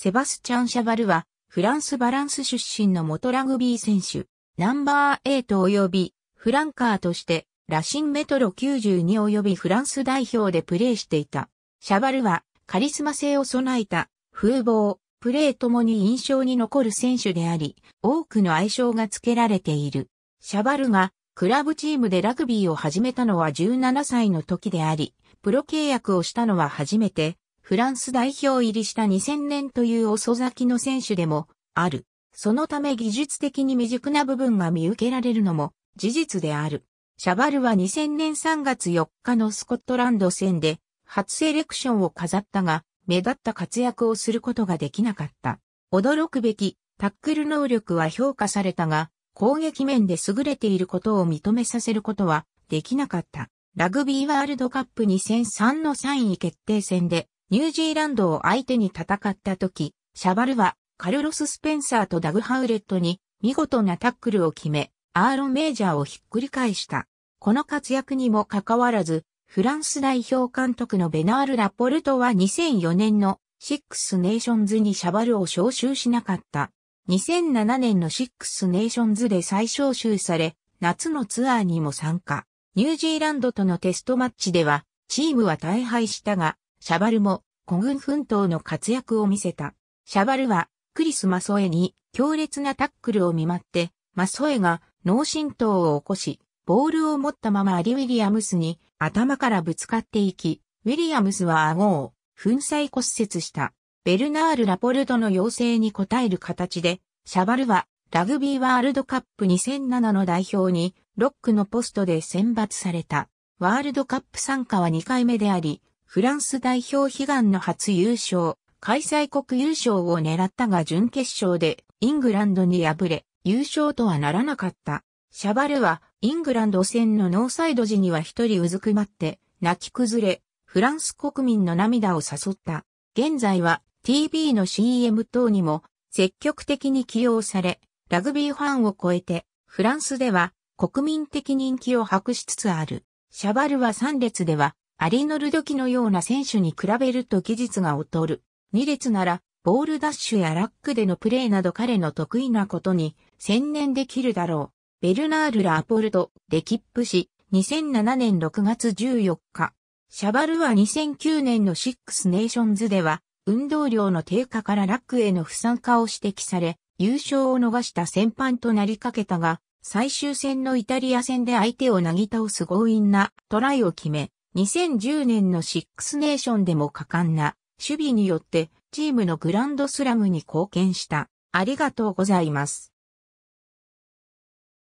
セバスチャン・シャバルは、フランス・バランス出身の元ラグビー選手、ナンバー8及び、フランカーとして、ラシンメトロ92及びフランス代表でプレーしていた。シャバルは、カリスマ性を備えた、風貌、プレーともに印象に残る選手であり、多くの愛称が付けられている。シャバルが、クラブチームでラグビーを始めたのは17歳の時であり、プロ契約をしたのは初めて、フランス代表入りした2000年という遅咲きの選手でもある。そのため技術的に未熟な部分が見受けられるのも事実である。シャバルは2000年3月4日のスコットランド戦で初セレクションを飾ったが、目立った活躍をすることができなかった。驚くべきタックル能力は評価されたが、攻撃面で優れていることを認めさせることはできなかった。ラグビーワールドカップ2003の3位決定戦でニュージーランドを相手に戦った時、シャバルはカルロス・スペンサーとダグ・ハウレットに見事なタックルを決め、アーロン・メージャーをひっくり返した。この活躍にもかかわらず、フランス代表監督のベナール・ラポルトは2004年のシックス・ネーションズにシャバルを招集しなかった。2007年のシックス・ネーションズで再招集され、夏のツアーにも参加。ニュージーランドとのテストマッチでは、チームは大敗したが、シャバルも古軍奮闘の活躍を見せた。シャバルは、クリス・マソエに強烈なタックルを見舞って、マソエが脳震盪を起こし、ボールを持ったままアリ・ウィリアムスに頭からぶつかっていき、ウィリアムスは顎を粉砕骨折した。ベルナール・ラポルトの要請に応える形で、シャバルはラグビーワールドカップ2007の代表にロックのポストで選抜された。ワールドカップ参加は2回目であり、フランス代表悲願の初優勝、開催国優勝を狙ったが準決勝でイングランドに敗れ、優勝とはならなかった。シャバルはイングランド戦のノーサイド時には一人うずくまって泣き崩れ、フランス国民の涙を誘った。現在は TV の CM 等にも積極的に起用され、ラグビーファンを超えてフランスでは国民的人気を博しつつある。シャバルは3列ではアリノルドキのような選手に比べると技術が劣る。2列なら、ボールダッシュやラックでのプレーなど彼の得意なことに専念できるだろう。ベルナール・ラーポルト、でキップ氏、2007年6月14日。シャバルは2009年のシックスネーションズでは、運動量の低下からラックへの不参加を指摘され、優勝を逃した戦犯となりかけたが、最終戦のイタリア戦で相手をなぎ倒す強引なトライを決め、2010年のシックスネーションでも果敢な守備によってチームのグランドスラムに貢献した。ありがとうございます。